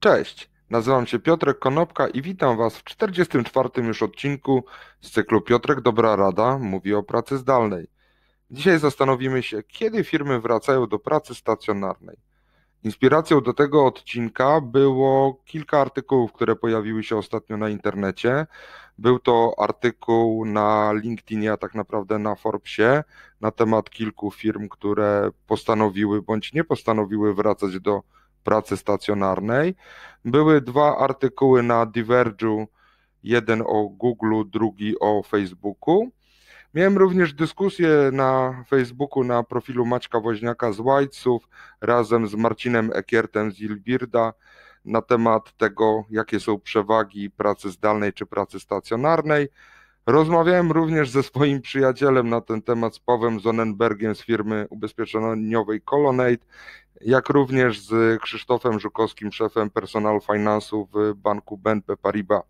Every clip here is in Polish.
Cześć, nazywam się Piotrek Konopka i witam Was w 44. już odcinku z cyklu Piotrek Dobra Rada mówi o pracy zdalnej. Dzisiaj zastanowimy się, kiedy firmy wracają do pracy stacjonarnej. Inspiracją do tego odcinka było kilka artykułów, które pojawiły się ostatnio na internecie. Był to artykuł na LinkedInie, a tak naprawdę na Forbesie, na temat kilku firm, które postanowiły bądź nie postanowiły wracać do pracy pracy stacjonarnej. Były dwa artykuły na Diverge'u, jeden o Google, drugi o Facebooku. Miałem również dyskusję na Facebooku na profilu Maćka Woźniaka z Łajców razem z Marcinem Ekiertem z Ilbirda na temat tego, jakie są przewagi pracy zdalnej czy pracy stacjonarnej. Rozmawiałem również ze swoim przyjacielem na ten temat z Pawłem Zonenbergiem z firmy ubezpieczeniowej Colonade, jak również z Krzysztofem Żukowskim, szefem personal finansu w banku BNP Paribas.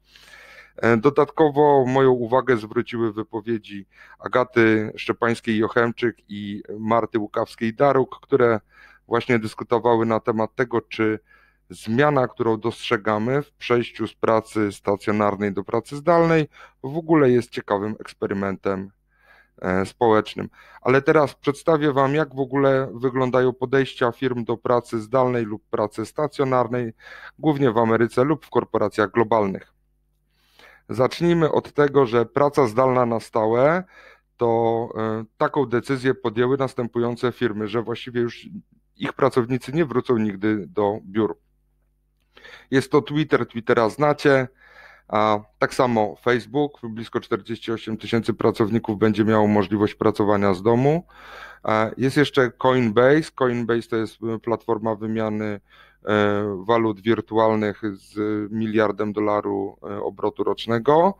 E, dodatkowo moją uwagę zwróciły wypowiedzi Agaty Szczepańskiej-Jochemczyk i Marty Łukawskiej-Daruk, które właśnie dyskutowały na temat tego, czy zmiana, którą dostrzegamy w przejściu z pracy stacjonarnej do pracy zdalnej, w ogóle jest ciekawym eksperymentem e, społecznym. Ale teraz przedstawię Wam, jak w ogóle wyglądają podejścia firm do pracy zdalnej lub pracy stacjonarnej, głównie w Ameryce lub w korporacjach globalnych. Zacznijmy od tego, że praca zdalna na stałe to e, taką decyzję podjęły następujące firmy, że właściwie już ich pracownicy nie wrócą nigdy do biur. Jest to Twitter, Twittera znacie. A tak samo Facebook, blisko 48 tysięcy pracowników będzie miało możliwość pracowania z domu. Jest jeszcze Coinbase. Coinbase to jest e, platforma wymiany e, walut wirtualnych z miliardem dolaru e, obrotu rocznego.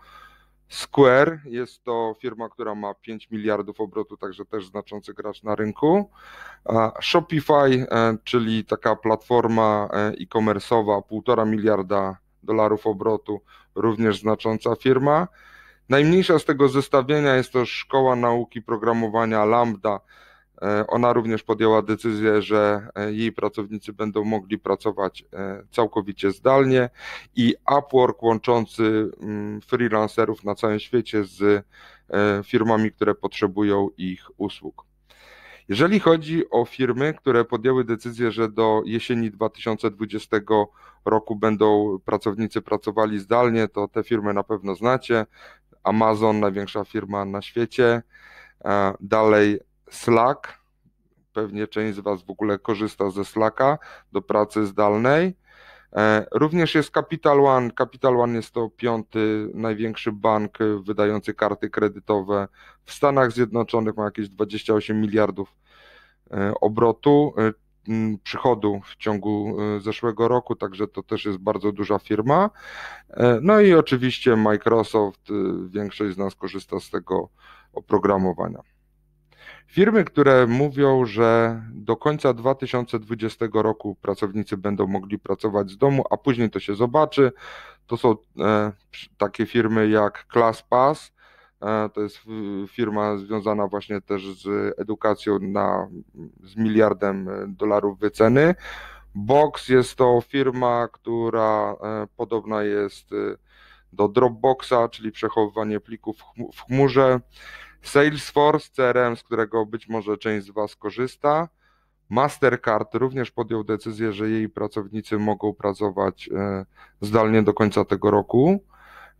Square jest to firma, która ma 5 miliardów obrotu, także też znaczący gracz na rynku. Shopify, e, czyli taka platforma e, e-commerce'owa, 1,5 miliarda dolarów obrotu, również znacząca firma. Najmniejsza z tego zestawienia jest to Szkoła Nauki Programowania Lambda, E, ona również podjęła decyzję, że e, jej pracownicy będą mogli pracować e, całkowicie zdalnie i Upwork łączący mm, freelancerów na całym świecie z firmami, które potrzebują ich usług. Jeżeli chodzi o firmy, które podjęły decyzję, że do jesieni 2020 roku będą pracownicy pracowali zdalnie, to te firmy na pewno znacie. Amazon, największa firma na świecie, dalej Slack. Pewnie część z Was w ogóle korzysta ze Slacka do pracy zdalnej. E, również jest Capital One. Capital One jest to piąty największy bank wydający karty kredytowe w Stanach Zjednoczonych. Ma jakieś 28 miliardów e, obrotu, e, przychodu w ciągu zeszłego roku, także to też jest bardzo duża firma. No i oczywiście Microsoft, większość z nas korzysta z tego oprogramowania. Firmy, które mówią, że do końca 2020 roku pracownicy będą mogli pracować z domu, a później to się zobaczy, to są e, takie firmy jak ClassPass, e, to jest y, firma związana właśnie też z edukacją na, z miliardem e, dolarów wyceny. Box jest to firma, która podobna jest y, do Dropboxa, czyli przechowywanie plików w chmurze. Salesforce, CRM, z którego być może część z Was korzysta. Mastercard również podjął decyzję, że jej pracownicy mogą pracować e, zdalnie do końca tego roku.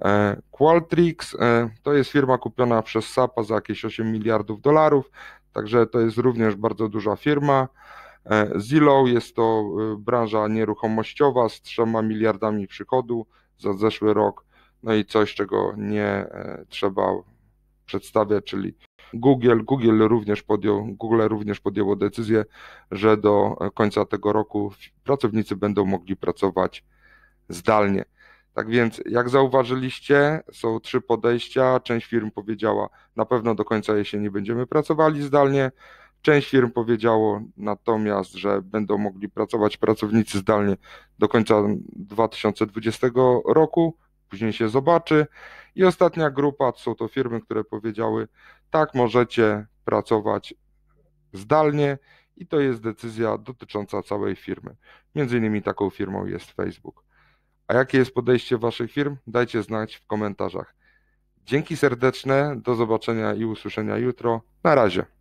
E, Qualtrics e, to jest firma kupiona przez SAP za jakieś 8 miliardów dolarów, także to jest również bardzo duża firma. Zillow jest to branża nieruchomościowa z 3 miliardami przychodu za zeszły rok, no i coś, czego nie trzeba przedstawia, czyli Google. Google również podjął, Google również podjęło decyzję, że do końca tego roku pracownicy będą mogli pracować zdalnie. Tak więc, jak zauważyliście, są trzy podejścia. Część firm powiedziała, na pewno do końca jesieni będziemy pracowali zdalnie. Część firm powiedziało natomiast, że będą mogli pracować pracownicy zdalnie do końca 2020 roku, później się zobaczy. I ostatnia grupa to są to firmy, które powiedziały: tak, możecie pracować zdalnie, i to jest decyzja dotycząca całej firmy. Między innymi taką firmą jest Facebook. A jakie jest podejście Waszych firm? Dajcie znać w komentarzach. Dzięki serdeczne, do zobaczenia i usłyszenia jutro. Na razie.